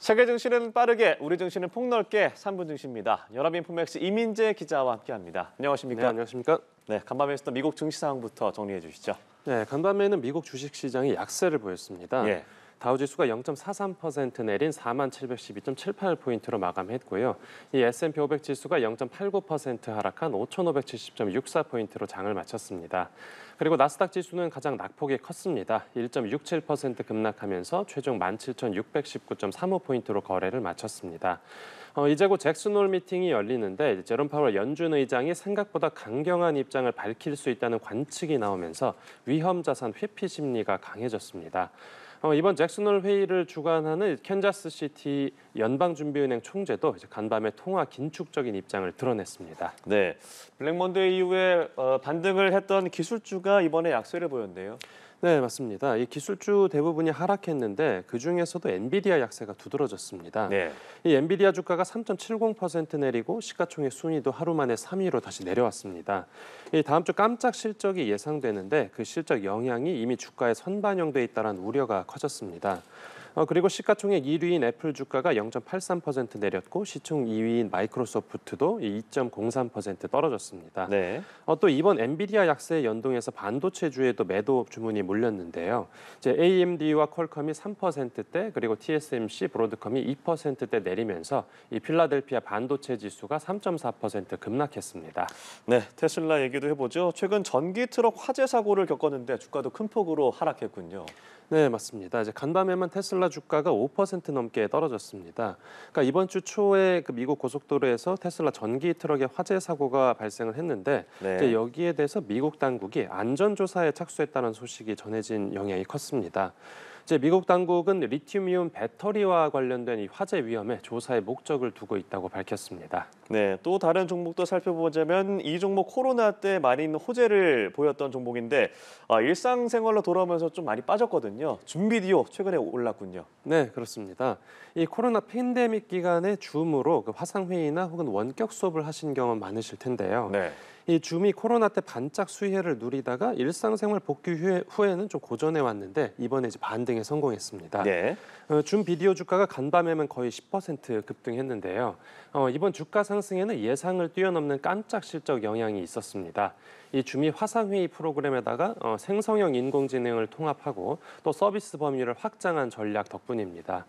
세계 증시는 빠르게, 우리 증시는 폭넓게 3분 증시입니다. 연합인포맥스 이민재 기자와 함께합니다. 안녕하십니까? 네, 안녕하십니까? 네, 간밤에 있었던 미국 증시 상황부터 정리해 주시죠. 네, 간밤에는 미국 주식 시장이 약세를 보였습니다. 예. 다우지수가 0.43% 내린 47,12.78포인트로 마감했고요. 이 S&P 500 지수가 0.89% 하락한 5,570.64포인트로 장을 마쳤습니다. 그리고 나스닥 지수는 가장 낙폭이 컸습니다. 1.67% 급락하면서 최종 17,619.35포인트로 거래를 마쳤습니다. 어, 이제 곧 잭슨홀 미팅이 열리는데 제롬 파월 연준 의장이 생각보다 강경한 입장을 밝힐 수 있다는 관측이 나오면서 위험 자산 회피 심리가 강해졌습니다. 어, 이번 잭슨홀 회의를 주관하는 캔자스 시티 연방준비은행 총재도 간밤에 통화 긴축적인 입장을 드러냈습니다. 네, 블랙먼데이 이후에 어, 반등을 했던 기술주가 이번에 약세를 보였네요. 네, 맞습니다. 이 기술주 대부분이 하락했는데 그 중에서도 엔비디아 약세가 두드러졌습니다. 네. 이 엔비디아 주가가 3.70% 내리고 시가총액 순위도 하루 만에 3위로 다시 내려왔습니다. 이 다음 주 깜짝 실적이 예상되는데 그 실적 영향이 이미 주가에 선반영돼 있다는 우려가 커졌습니다. 어, 그리고 시가총액 1위인 애플 주가가 0.83% 내렸고 시총 2위인 마이크로소프트도 2.03% 떨어졌습니다. 네. 어, 또 이번 엔비디아 약세에 연동해서 반도체주에도 매도 주문이 몰렸는데요. 이제 AMD와 퀄컴이 3%대 그리고 TSMC, 브로드컴이 2%대 내리면서 이 필라델피아 반도체 지수가 3.4% 급락했습니다. 네, 테슬라 얘기도 해보죠. 최근 전기 트럭 화재 사고를 겪었는데 주가도 큰 폭으로 하락했군요. 네, 맞습니다. 이제 간밤에만 테슬라 주가가 5% 넘게 떨어졌습니다. 그러니까 이번 주 초에 그 미국 고속도로에서 테슬라 전기 트럭의 화재 사고가 발생을 했는데 네. 이제 여기에 대해서 미국 당국이 안전 조사에 착수했다는 소식이 전해진 영향이 컸습니다. 이제 미국 당국은 리튬이온 배터리와 관련된 이 화재 위험에 조사의 목적을 두고 있다고 밝혔습니다. 네, 또 다른 종목도 살펴보자면 이 종목 코로나 때 많이 있는 호재를 보였던 종목인데 아, 일상생활로 돌아오면서 좀 많이 빠졌거든요. 준비디오 최근에 올랐군요. 네, 그렇습니다. 이 코로나 팬데믹 기간에 줌으로 그 화상회의나 혹은 원격 수업을 하신 경험 많으실 텐데요. 네. 이 줌이 코로나 때 반짝 수혜를 누리다가 일상생활 복귀 후에는 좀 고전해 왔는데 이번에 이제 반등해 상승에 성공했습니다. 네. 어, 준 비디오 주가가 간밤에만 거의 10% 급등했는데요. 어, 이번 주가 상승에는 예상을 뛰어넘는 깜짝 실적 영향이 있었습니다. 이 주미 화상회의 프로그램에다가 어, 생성형 인공지능을 통합하고 또 서비스 범위를 확장한 전략 덕분입니다.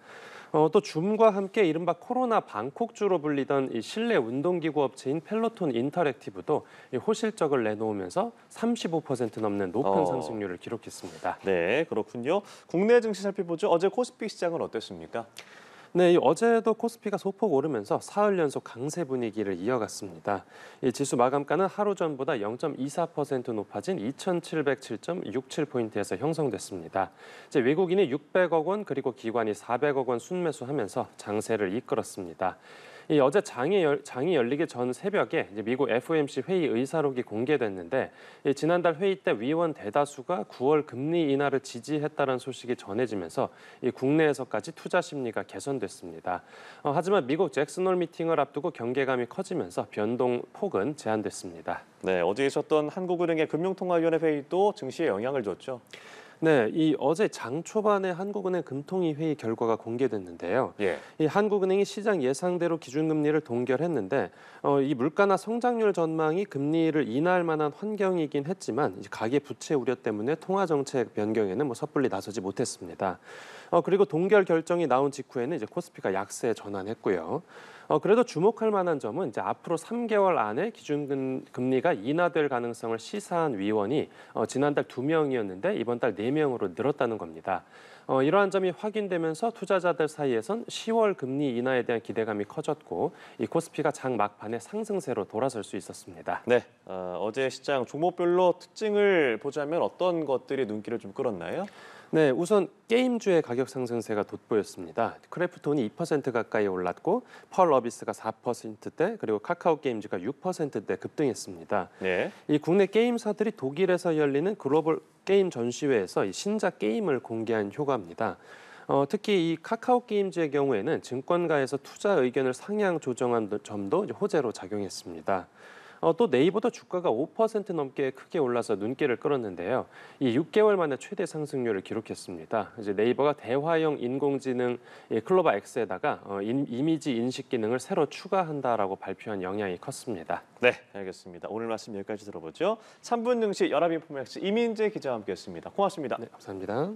어, 또 줌과 함께 이른바 코로나 방콕주로 불리던 이 실내 운동기구 업체인 펠로톤 인터랙티브도 이 호실적을 내놓으면서 35% 넘는 높은 어. 상승률을 기록했습니다. 네, 그렇군요. 국내 증시 살펴보죠. 어제 코스피 시장은 어땠습니까? 네, 어제도 코스피가 소폭 오르면서 사흘 연속 강세 분위기를 이어갔습니다. 지수 마감가는 하루 전보다 0.24% 높아진 2,707.67포인트에서 형성됐습니다. 외국인이 600억 원 그리고 기관이 400억 원 순매수하면서 장세를 이끌었습니다. 이 어제 장이, 열, 장이 열리기 전 새벽에 미국 FOMC 회의 의사록이 공개됐는데 지난달 회의 때 위원 대다수가 9월 금리 인하를 지지했다는 소식이 전해지면서 국내에서까지 투자 심리가 개선됐습니다. 어, 하지만 미국 잭슨홀 미팅을 앞두고 경계감이 커지면서 변동폭은 제한됐습니다. 네, 어제 있었던 한국은행의 금융통화위원회 회의도 증시에 영향을 줬죠. 네, 이 어제 장 초반에 한국은행 금통위 회의 결과가 공개됐는데요. 예. 이 한국은행이 시장 예상대로 기준금리를 동결했는데 어, 이 물가나 성장률 전망이 금리를 인하할 만한 환경이긴 했지만 가계 부채 우려 때문에 통화 정책 변경에는 뭐 섣불리 나서지 못했습니다. 어, 그리고 동결 결정이 나온 직후에는 이제 코스피가 약세 전환했고요. 어, 그래도 주목할 만한 점은 이제 앞으로 3개월 안에 기준금리가 인하될 가능성을 시사한 위원이 어, 지난달 2명이었는데 이번 달 4명으로 늘었다는 겁니다. 어, 이러한 점이 확인되면서 투자자들 사이에선 10월 금리 인하에 대한 기대감이 커졌고 이 코스피가 장 막판에 상승세로 돌아설 수 있었습니다. 네, 어, 제 시장 종목별로 특징을 보자면 어떤 것들이 눈길을 좀 끌었나요? 네, 우선 게임주의 가격 상승세가 돋보였습니다. 크래프톤이 2% 가까이 올랐고 펄어비스가 4%대 그리고 카카오 게임즈가 6%대 급등했습니다. 네. 이 국내 게임사들이 독일에서 열리는 글로벌 게임 전시회에서 이 신작 게임을 공개한 효과입니다. 어, 특히 이 카카오 게임즈의 경우에는 증권가에서 투자 의견을 상향 조정한 점도 호재로 작용했습니다. 어, 또 네이버도 주가가 5% 넘게 크게 올라서 눈길을 끌었는데요. 이 6개월 만에 최대 상승률을 기록했습니다. 이제 네이버가 대화형 인공지능 클로바 X에다가 어, 이미지 인식 기능을 새로 추가한다라고 발표한 영향이 컸습니다. 네, 알겠습니다. 오늘 말씀 여기까지 들어보죠. 3분 능시 연합인포맥스 이민재 기자와 함께했습니다. 고맙습니다. 네, 감사합니다.